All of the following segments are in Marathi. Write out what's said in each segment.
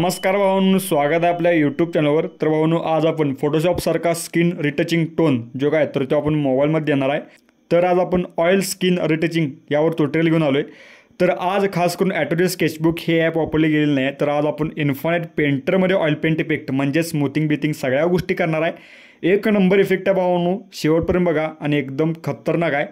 नमस्कार भावांनो स्वागत आहे आपल्या यूट्यूब चॅनलवर तर भावांनो आज आपण फोटोशॉपसारखा स्किन रिटचिंग टोन जो काय तर तो आपण मोबाईलमध्ये देणार आहे तर आज आपण ऑइल स्किन रिटचिंग यावर ट्युटोरियल घेऊन आलो आहे तर आज खास करून ॲटोडे स्केचबुक हे ॲप वापरले गेलेले नाही तर आज आपण इन्फानेट पेंटरमध्ये ऑइल पेंट इफेक्ट म्हणजे स्मूथिंग बिथिंग सगळ्या गोष्टी करणार आहे एक नंबर इफेक्ट आहे भावांनो शेवटपर्यंत बघा आणि एकदम खतरनाक आहे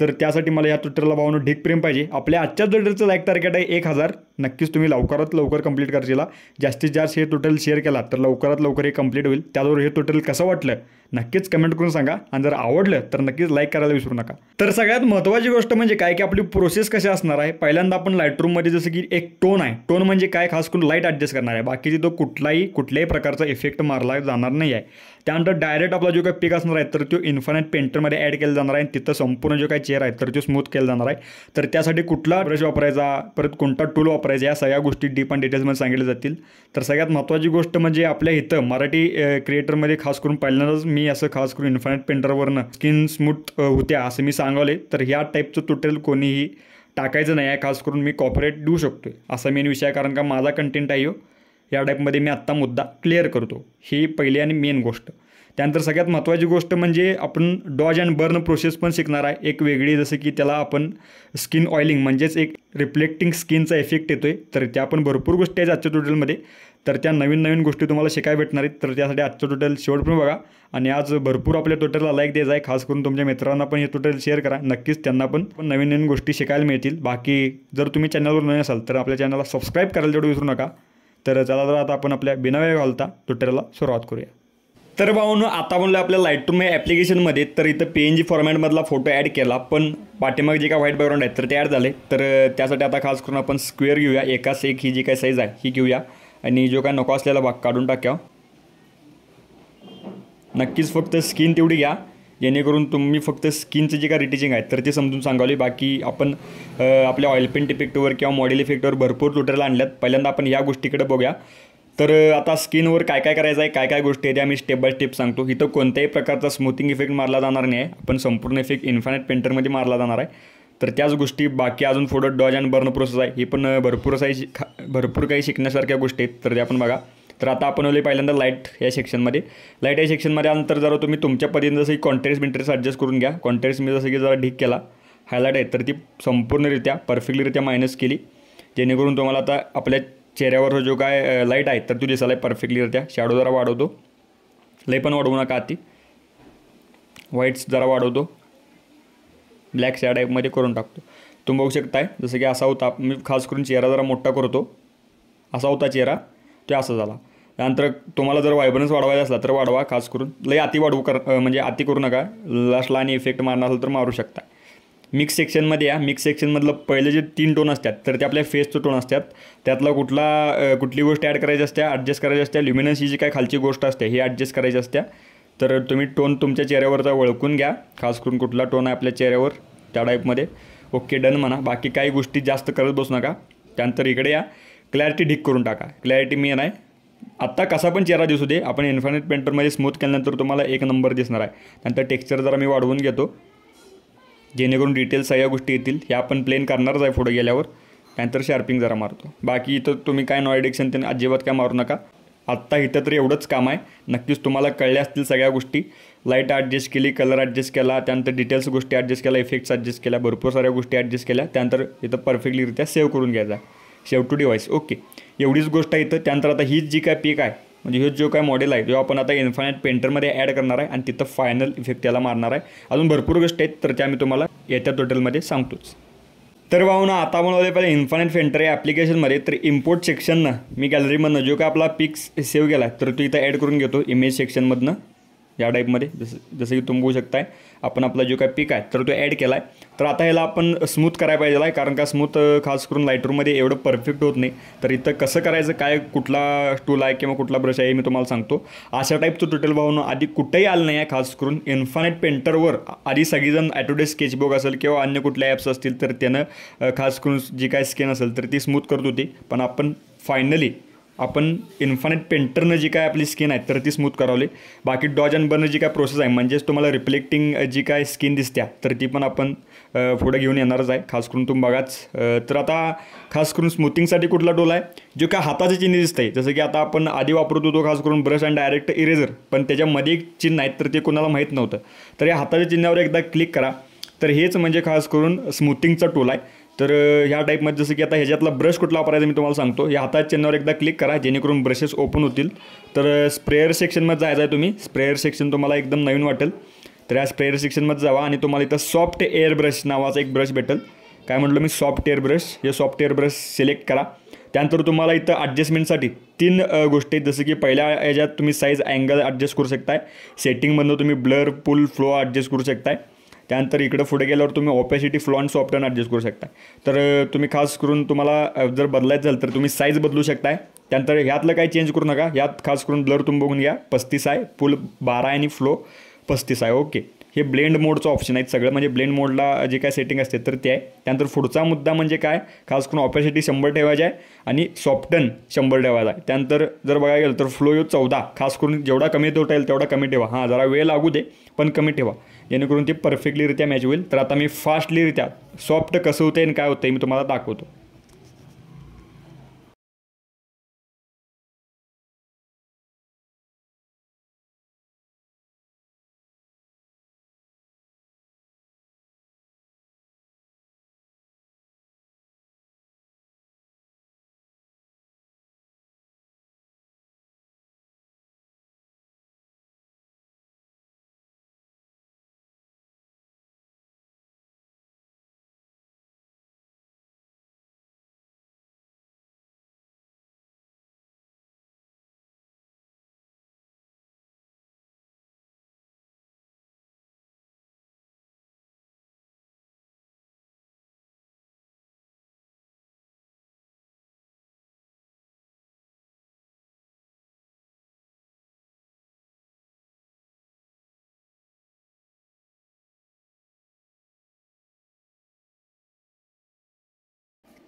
तर त्यासाठी मला या ट्विटरला भावानं ढीक प्रेम पाहिजे आपल्या आजच्या ट्विटरचं लाईक टार्गेट आहे एक हजार नक्कीच तुम्ही लवकरात लवकर कंप्लीट करशील जास्तीत जास्त हे टोटल शेअर केला तर लवकरात लवकर हे कंप्लीट होईल त्याचबरोबर हे टोटल कसं वाटलं नक्कीच कमेंट करून सांगा आणि जर आवडलं तर नक्कीच लाईक करायला विसरू नका तर सगळ्यात महत्त्वाची गोष्ट म्हणजे काय की आपली प्रोसेस कशी असणार आहे पहिल्यांदा आपण लाईटरूममध्ये जसं की एक टोन आहे टोन म्हणजे काय खास करून लाईट ॲडजस्ट करणार आहे बाकीची तो कुठलाही कुठल्याही प्रकारचा इफेक्ट मारला जाणार नाही आहे त्यानंतर डायरेक्ट आपला जो काही पिक असणार आहे तर तो इन्फानाईट पेंटरमध्ये ॲड केला जाणार आहे तिथं संपूर्ण जो काही चेअर आहे तर तो स्मूथ केला जाणार आहे तर त्यासाठी कुठला ब्रश वापरायचा परत कोणता टूल वापरायचा या सगळ्या गोष्टी डीप अँड डिटेल्समध्ये सांगितल्या जातील तर सगळ्यात महत्त्वाची गोष्ट म्हणजे आपल्या इथं मराठी क्रिएटरमध्ये खास करून पहिल्यांदाच मी मी असं खास करून इन्फायनाईट पेंटरवरनं स्किन स्मूथ होत्या असं मी सांगावले तर ह्या टाईपचं तुटेल कोणीही टाकायचं नाही आहे खास करून मी कॉपरेट देऊ शकतो आहे असा मेन विषय आहे कारण का माझा कंटेंट आहे हो. या टाईपमध्ये मी आत्ता मुद्दा क्लिअर करतो ही पहिली आणि मेन गोष्ट त्यानंतर सगळ्यात महत्त्वाची गोष्ट म्हणजे आपण डॉज अँड बर्न प्रोसेस पण शिकणार आहे एक वेगळी जसं की त्याला आपण स्किन ऑइलिंग म्हणजेच एक रिफ्लेक्टिंग स्किनचा इफेक्ट येतो आहे तर त्या आपण भरपूर गोष्टी आहेत आजच्या टोटलमध्ये तर त्या नवीन नवीन गोष्टी तुम्हाला शिकायला भेटणार आहेत तर त्यासाठी आजचं टोटल शेवट पण बघा आणि आज भरपूर आपल्या टोटलला लाईक द्यायचा आहे खास करून तुमच्या मित्रांना पण हे टोटल शेअर करा नक्कीच त्यांना पण पण नवीन नवीन गोष्टी शिकायला मिळतील बाकी जर तुम्ही चॅनलवर नवीन असाल तर आपल्या चॅनलला सबस्क्राईब करायला तेवढं विसरू नका तर चला तर आता आपण आपल्या बिनावेळ घालता टोटलला सुरुवात करूया तर भाऊन आता म्हणलं आपल्या टू मे ॲप्लिकेशनमध्ये तर इथं पी एन जी फॉर्मॅटमधला फोटो ॲड केला पण पाठीमागे जे काय व्हाईट बॅकग्राऊंड आहे तर ते ॲड झाले तर त्यासाठी आता खास करून आपण स्क्वेअर घेऊया एकाच एक ही जी काय साईज आहे ही घेऊया आणि जो काय नको असलेला भाग काढून टाक्या नक्कीच फक्त स्किन तेवढी घ्या जेणेकरून तुम्ही फक्त स्किनचं जे काय रिटिचिंग आहे तर ते समजून सांगावली बाकी आपण आपल्या ऑइल पेंट इफेक्टवर किंवा मॉडेल इफेक्टवर भरपूर लुटायला आणल्यात पहिल्यांदा आपण या गोष्टीकडे बघूया तर आता स्किनवर काय काय करायचं आहे काय काय गोष्टी आहे त्या मी स्टेप बाय स्टेप सांगतो इथं कोणत्याही प्रकारचा स्मूथिंग इफेक्ट मारला जाणार नाही आहे आपण संपूर्ण इफेक्ट इन्फायनाईट पेंटरमध्ये मारला जाणार आहे तर त्याच गोष्टी बाकी अजून पुढं डॉज अँड बर्न प्रोसेस आहे ही पण भरपूर काही भरपूर काही शिकण्यासारख्या गोष्टी आहेत तर त्या आपण बघा तर आता आपण आले पहिल्यांदा लाईट या सेक्शनमध्ये लाईट या सेक्शनमध्ये आल्यानंतर जरा तुम्ही तुमच्या परीने जसं की कॉन्ट्रेक्स ॲडजस्ट करून घ्या कॉन्टेक्स मी जसं की जरा ढीक केला हायलाईट आहे तर ती संपूर्णरित्या परफेक्टलीरित्या मायनस केली जेणेकरून तुम्हाला आता आपल्या चेहऱ्यावर जो काय लाईट आहे तर तू दिसायला परफेक्टलीरित्या शॅडो जरा वाढवतो लय पण वाढवू नका ती व्हाईट्स जरा वाढवतो ब्लॅक या टाईपमध्ये करून टाकतो तुम्ही बघू शकताय जसं की असा होता मी खास करून चेहरा जरा मोठा करतो असा होता चेहरा ते असा झाला त्यानंतर तुम्हाला जर वायब्रन्स वाढवायचा असला तर वाढवा खास करून लई अति वाढवू कर म्हणजे अति करू नका लास्टला आणि इफेक्ट मारणार असेल तर मारू शकता मिक्स सेक्शनमध्ये या मिक्स सेक्शनमधलं पहिले जे तीन टोन असतात तर ते आपल्या फेसचे टोन असतात त्यातला कुठला कुठली गोष्ट ॲड करायची असते ॲडजस्ट करायची असते ल्युमिनन्स ही जी काय खालची गोष्ट असते ही ॲडजस्ट करायची असत्या तर तुम्ही टोन तुमच्या चेहऱ्यावरचा ओळखून घ्या खास करून कुठला टोन आहे आपल्या चेहऱ्यावर त्या टाईपमध्ये ओके डन म्हणा बाकी काही गोष्टी जास्त करत बसू नका त्यानंतर इकडे या क्लॅरिटी ढीक करून टाका क्लॅरिटी मेन आहे आत्ता कसा पण चेहरा दिसू दे आपण इन्फायनेट पेंटरमध्ये स्मूथ केल्यानंतर तुम्हाला एक नंबर दिसणार आहे त्यानंतर टेक्स्चर जरा मी वाढवून घेतो जेणेकरून डिटेल्स सगळ्या गोष्टी येतील ह्या आपण प्लेन करणारच आहे फोटो गेल्यावर त्यानंतर शार्पिंग जरा मारतो बाकी इथं तुम्ही काय नॉयडिक्शन त्यांना अजिबात काय मारू नका आत्ता इथं तर एवढंच काम आहे नक्कीच तुम्हाला कळल्या असतील सगळ्या गोष्टी लाईट ॲडजस्ट केली कलर ॲडजस्ट केला त्यानंतर डिटेल्स गोष्टी ॲडजस्ट केल्या इफेक्ट्स ॲडजस्ट केल्या भरपूर साऱ्या गोष्टी ॲडजस्ट केल्या त्यानंतर इथं परफेक्टलीरित्या सेव्ह करून घ्यायचा सेव टू डिवाईस ओके एवढीच गोष्ट आहे इथं त्यानंतर आता हीच जी काय पीक आहे म्हणजे हे जो काय मॉडेल आहे जो आपण आता इन्फायनाईट पेंटरमध्ये ॲड करणार आहे आणि तिथं फायनल इफेक्ट त्याला मारणार आहे अजून भरपूर गोष्ट आहेत तर त्या मी तुम्हाला येत्या टोटलमध्ये सांगतोच तर भाऊ ना आता म्हणून पहिले इन्फानेट फेंटर या ॲप्लिकेशनमध्ये तर इम्पोर्ट सेक्शननं मी गॅलरीमधनं जो काय आपला पिक्स सेव्ह केला तर तो इथं ॲड करून घेतो इमेज सेक्शनमधनं या टाईपमध्ये जसं जसं की तुम्ही बघू शकताय आपण आपला जो काय पीक आहे तर तो ॲड केला आहे तर आता ह्याला आपण स्मूथ करायला पाहिजे आहे कारण का स्मूथ खास करून लाईटरूममध्ये एवढं परफेक्ट होत नाही तर इथं कसं करायचं काय कुठला टूल आहे किंवा कुठला ब्रश आहे मी तुम्हाला सांगतो अशा टाईपचं टोटल भावनं आधी कुठेही आलं नाही आहे खास करून इन्फानेट पेंटरवर आधी सगळीजण ॲटोडे स्केचबुक असेल किंवा अन्य कुठल्या ॲप्स असतील तर त्यानं खास करून जी काय स्किन असेल तर ती स्मूथ करत होती पण आपण फायनली आपण इन्फानेट पेंटरनं जी काय आपली स्किन आहे तर ती स्मूथ करावली बाकी डॉज अँड बर्न जी काय प्रोसेस आहे म्हणजेच तुम्हाला रिफ्लेक्टिंग जी काय स्किन दिसत्या तर ती पण आपण पुढे घेऊन येणारच आहे खास करून तुम्ही बघाच तर आता खास करून स्मूथिंगसाठी कुठला डोल आहे जो काय हाताचं चिन्ह आहे जसं की आता आपण आधी वापरत होतो खास करून ब्रश अँड डायरेक्ट इरेझर पण त्याच्यामध्ये एक चिन्ह आहेत तर ते कोणाला माहीत नव्हतं तर या हाताच्या चिन्हावर एकदा क्लिक करा तर हेच म्हणजे खास करून स्मूथिंगचा टोल आहे तर ह्या टाईपमध्ये जसं की आता ह्याच्यातला ब्रश कुठला वापरायचा मी तुम्हाला सांगतो या हातात चेन्नावर एकदा क्लिक करा जेणेकरून ब्रशेस ओपन होतील तर स्प्रेअर सेक्शनमध्ये जायचं आहे तुम्ही स्प्रेअर सेक्शन तुम्हाला एकदम नवीन वाटेल तर या स्प्रेअर सेक्शनमध्ये जावा आणि तुम्हाला इथं सॉफ्ट एअर ब्रश नावाचा एक ब्रश भेटेल काय म्हटलं मी सॉफ्ट एअर ब्रश हे सॉफ्ट एअर ब्रश सिलेक्ट करा त्यानंतर तुम्हाला इथं ॲडजस्टमेंटसाठी तीन गोष्टी आहेत जसं की पहिल्या याच्यात तुम्ही साईज अँगल ॲडजस्ट करू शकताय सेटिंगमधनं तुम्ही ब्लर पुल फ्लो ॲडजस्ट करू शकताय त्यानंतर इकडं पुढे गेल्यावर तुम्ही ओपेसिटी फ्लॉन्ट सॉफ्टवेअर ॲडजस्ट करू शकता तर तुम्ही खास करून तुम्हाला जर बदलायचं झालं तर तुम्ही साईज बदलू शकताय त्यानंतर ह्यातलं काही चेंज करू नका ह्यात खास करून ब्लर तुम्ही बघून घ्या पस्तीस आहे फुल बारा आणि फ्लो पस्तीस आहे ओके हे ब्लेंड मोडचं ऑप्शन आहेत सगळं म्हणजे ब्लेंड मोडला जे काय सेटिंग असते तर ते आहे त्यानंतर पुढचा मुद्दा म्हणजे काय खास करून ऑपॅसिटी शंभर ठेवायची आहे आणि सॉफ्टन शंभर ठेवायचा आहे त्यानंतर जर बघायला गेलं तर फ्लो यो चौदा खास करून जेवढा कमी तोटा येईल तेवढा कमी ठेवा हां जरा वेळ लागू दे पण कमी ठेवा जेणेकरून ती परफेक्टलीरित्या मॅच होईल तर आता मी फास्टलीरित्या सॉफ्ट कसं होते आणि काय होतं मी तुम्हाला दाखवतो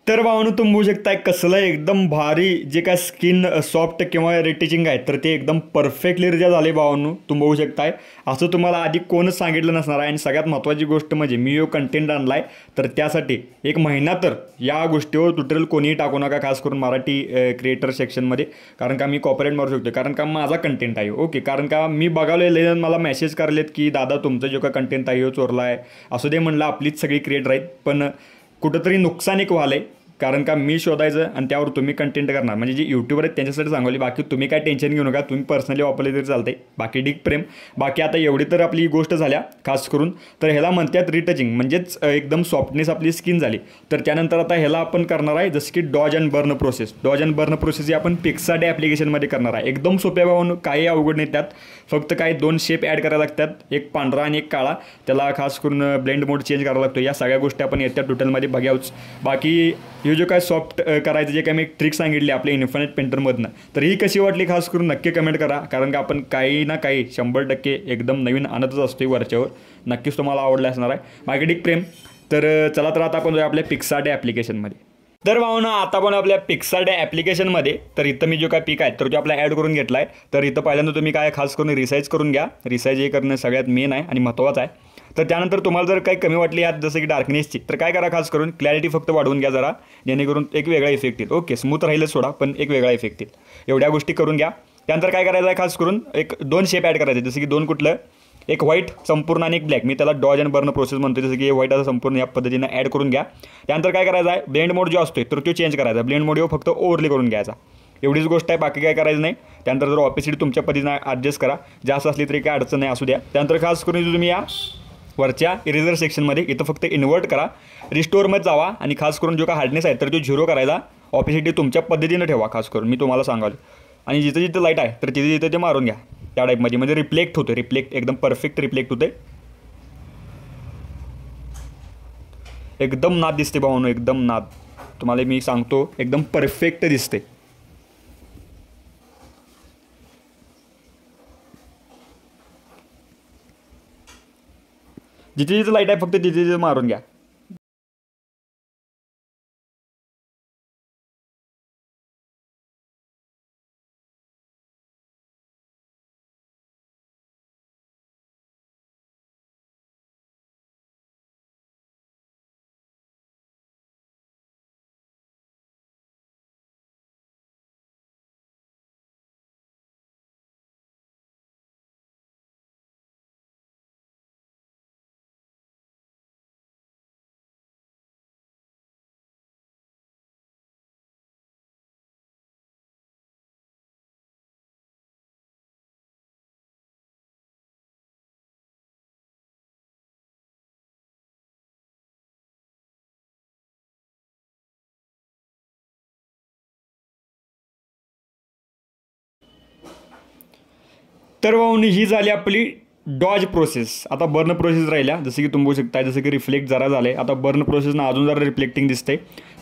तर भावनो तुम्ही बघू शकता कसलं एकदम भारी जे काय स्किन सॉफ्ट किंवा रेटिचिंग आहे तर ते एकदम परफेक्टली परफेक्टलीरित्या झाले भावानू तुम्ही बघू शकताय असं तुम्हाला आधी कोणच सांगितलं नसणार आहे आणि सगळ्यात महत्त्वाची गोष्ट म्हणजे मी यो कंटेंट आणला आहे तर त्यासाठी एक महिना तर या गोष्टीवर ट्युटोरियल कोणीही टाकू नका खास करून मराठी क्रिएटर सेक्शनमध्ये कारण का मी कॉपरेट मारू शकतो कारण का माझा कंटेंट आहे ओके कारण का मी बघावले मला मेसेज करलेत की दादा तुमचं जो का कंटेंट आहे हो चोरला आहे असू दे म्हणलं आपलीच सगळी क्रिएटर आहेत पण कुठंतरी नुकसान एक व्हालं आहे कारण का मी शोधायचं आणि त्यावर तुम्ही कंटेंट करणार म्हणजे जे युट्यूबर आहेत त्यांच्यासाठी सांगवली बाकी तुम्ही काय टेन्शन घेऊ नका तुम्ही पर्सनली वापरले तरी चालते बाकी डिक प्रेम बाकी आता एवढी तर आपली गोष्ट झाल्या खास करून तर ह्याला म्हणतात रिटचिंग म्हणजेच एकदम सॉफ्टनेस आपली स्किन झाली तर त्यानंतर आता ह्याला आपण करणार आहे जसं की dodge and burn process dodge and burn process ही आपण पिक्साट ॲप्लिकेशनमध्ये करणार आहे एकदम सोप्या भावून काही अवघड नाही त्यात फक्त काही दोन शेप ॲड करायला लागतात एक पांढरा आणि एक काळा त्याला खास करून ब्लेंड मोड चेंज करावा लागतो या सगळ्या गोष्टी आपण येत्या टोटलमध्ये बघ्याच बाकी हे जे काय सॉफ्ट करायचं जे काय मी ट्रिक सांगितली आपल्या इन्फिनेट पेंटरमधनं तर ही कशी वाटली खास करून नक्की कमेंट करा कारण का आपण काही ना काही शंभर टक्के एकदम नवीन आणतच असतो वरच्यावर नक्कीच तुम्हाला आवडलं असणार आहे मार्केटिक प्रेम तर चला तर आता आपण जाऊया आपल्या पिक्साडे ॲप्लिकेशनमध्ये तर ना आता पण आपल्या पिक्सार्ड ॲप्लिकेशनमध्ये तर इथं मी जो काय पिक आहे तर जो आपला ॲड करून घेतला आहे तर इथं पहिल्यांदा तुम्ही काय खास करून रिसाईज करून घ्या रिसाईज हे करणं सगळ्यात मेन आहे आणि महत्त्वाचं आहे तर त्यानंतर तुम्हाला जर काही कमी वाटली यात जसं की डार्कनेसची तर काय करा खास करून क्लॅरिटी फक्त वाढवून घ्या जरा जेणेकरून एक वेगळा इफेक्ट येईल ओके स्मूथ राहिलं सोडा पण एक वेगळा इफेक्ट येईल एवढ्या गोष्टी करून घ्या त्यानंतर काय करायचं आहे खास करून एक दोन शेप ॲड करायचे जसं की दोन कुठलं एक व्हाईट संपूर्ण आणि एक ब्लॅक मी त्याला डॉज अँड बर्न प्रोसेस म्हणतो जसं की व्हाईट असं संपूर्ण या पद्धतीनं ॲड करून घ्या त्यानंतर काय करायचं आहे ब्लेंड मोड जो असतो तर तो चेंज करायचा ब्लेंड मोड हो फक्त ओव्हरली करून घ्यायचा एवढीच गोष्ट आहे बाकी काय करायचं नाही त्यानंतर जर ऑपिसिटी तुमच्या पद्धतीनं ॲडजस्ट करा जास्त असली तरी काय अडचण नाही असू द्या त्यानंतर खास करून तुम्ही या वरच्या इरेझर सेक्शनमध्ये इथं फक्त इन्वर्ट करा रिस्टोरमध्ये जावा आणि खास करून जो का हार्डनेस आहे तर तो झिरो करायला ऑफिसिटी तुमच्या पद्धतीनं ठेवा खास करून मी तुम्हाला सांगाल आणि जिथं जिथं लाईट आहे तर तिथे जिथं ते मारून घ्या त्या टाईपमध्ये म्हणजे रिफ्लेक्ट होते रिफ्लेक्ट एकदम परफेक्ट रिफ्लेक्ट होते एकदम नाद दिसते भाऊनो एकदम नाद तुम्हाला मी सांगतो एकदम परफेक्ट दिसते जिथे जिथे लाईट आहे फक्त तिथे तिथे मारून घ्या तर वाहून ही झाली आपली डॉज प्रोसेस आता बर्न प्रोसेस राहिल्या जसं की तुम्ही बघू शकताय जसं की रिफ्लेक्ट जरा झालं आहे आता बर्न प्रोसेसनं अजून जरा रिफ्लेक्टिंग दिसते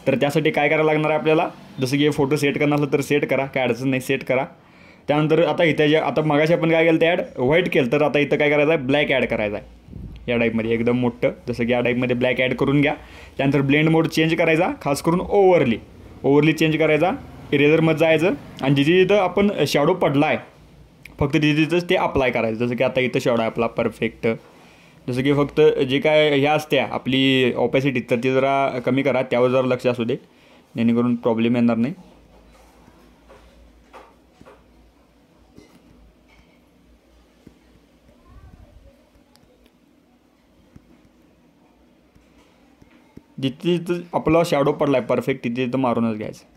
तर त्यासाठी काय करायला लागणार आहे आपल्याला जसं की हे फोटो सेट करणार असलं तर सेट करा काय अडचण नाही सेट करा त्यानंतर आता इथे जे आता मगाशी आपण काय केलं ते ॲड व्हाईट केलं तर आता इथं काय करायचं आहे ब्लॅक ॲड करायचा आहे या टाईपमध्ये एकदम मोठं जसं की या टाईपमध्ये ब्लॅक ॲड करून घ्या त्यानंतर ब्लेंड मोड चेंज करायचा खास करून ओव्हरली ओव्हरली चेंज करायचा इरेझरमध्ये जायचं आणि जिथे जिथं आपण शॅडो पडला आहे फक्त तिथंच ते अप्लाय करायचं जसं की आता इथं आहे आपला परफेक्ट जसं की फक्त जे काय ह्या असत्या आपली ऑपॅसिटी तर ती जरा कमी करा त्यावर जरा लक्ष असू दे जेणेकरून प्रॉब्लेम येणार नाही जिथे जिथं आपला शॅडो पडला आहे परफेक्ट तिथे तिथं मारूनच घ्यायचं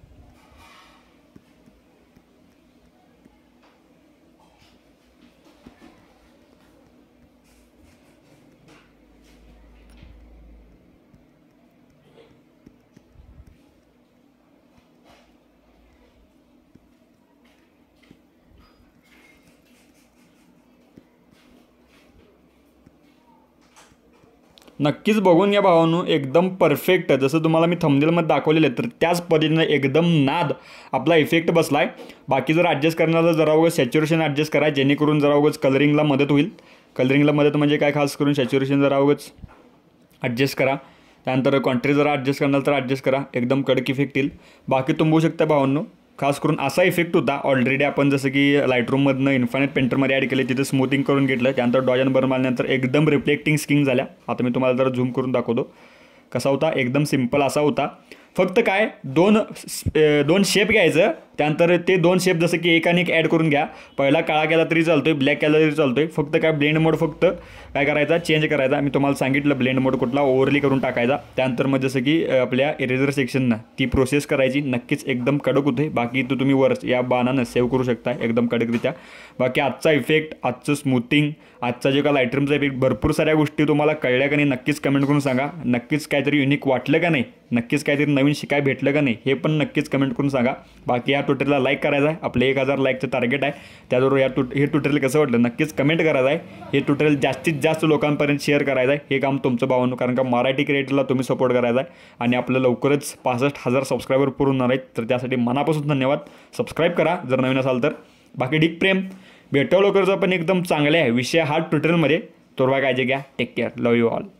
नक्कीच बघून घ्या भावानू एकदम परफेक्ट जसं तुम्हाला मी थमदेलमध्ये दाखवलेलं आहे तर त्याच पद्धतीनं एकदम नाद आपला इफेक्ट बसला आहे बाकी जर ॲडजस्ट करण्याला जरा उगं सॅच्युरेशन ॲडजस्ट करा जेणेकरून जरा उगंच कलरिंगला मदत होईल कलरिंगला मदत म्हणजे काय खास करून सॅच्युरेशन जरा उगंच ॲडजस्ट करा त्यानंतर कॉन्ट्री जरा ॲडजस्ट करणार तर ॲडजस्ट करा एकदम कडक इफेक्ट येईल बाकी तुंबू शकता भावांनो खास करून असा इफेक्ट होता ऑलरेडी आपण जसं की रूममधनं इन्फायनेट पेंटरमध्ये ॲड केले तिथे स्मूथिंग करून घेतलं त्यानंतर डॉजन बर्न मारल्यानंतर एकदम रिफ्लेक्टिंग स्किंग झाल्या आता मी तुम्हाला जरा झूम करून दाखवतो कसा होता एकदम सिम्पल असा होता फक्त काय दोन दोन शेप घ्यायचं त्यानंतर ते दोन शेप जसं की एकाने एक ॲड करून घ्या पहिला काळा केला तरी चालतो आहे ब्लॅक केला तरी चालतो आहे फक्त काय ब्लेंड मोड फक्त काय करायचा चेंज करायचा मी तुम्हाला सांगितलं ब्लेंड मोड कुठला ओव्हरली करून टाकायचा त्यानंतर मग जसं की आपल्या इरेजर सेक्शननं ती प्रोसेस करायची नक्कीच एकदम कडक होते बाकी तो तुम्ही वरच या बानानं सेव्ह करू शकता एकदम कडकरित्या बाकी आजचा इफेक्ट आजचं स्मूथिंग आजचा जे का लायट्रमचा एपिक भरपूर साऱ्या गोष्टी तुम्हाला कळल्या का नाही नक्कीच कमेंट करून सांगा नक्कीच काहीतरी युनिक वाटलं का नाही नक्कीच काहीतरी नवीन शिकाय भेटलं का नाही हे पण नक्कीच कमेंट करून सांगा बाकी या ट्विटरला लाईक करायचं आहे आपले एक हजार लाईकचं टार्गेट आहे त्याचबरोबर या टुट हे ट्विटरला कसं वाटलं नक्कीच कमेंट करायचं आहे हे ट्विटरला जास्तीत जास्त लोकांपर्यंत शेअर करायचं आहे हे काम तुमचं भावनं कारण का मराठी क्रिएटरला तुम्ही सपोर्ट करायचा आहे आणि आपलं लवकरच पासष्ट हजार सबस्क्रायबर पूर्ण होणार आहेत तर त्यासाठी मनापासून धन्यवाद सबस्क्राईब करा जर नवीन असाल तर बाकी ठीक प्रेम भेटव लवकरच पण एकदम चांगले आहे विषय हा ट्विटरमध्ये तोरवा काळजी घ्या take care love you all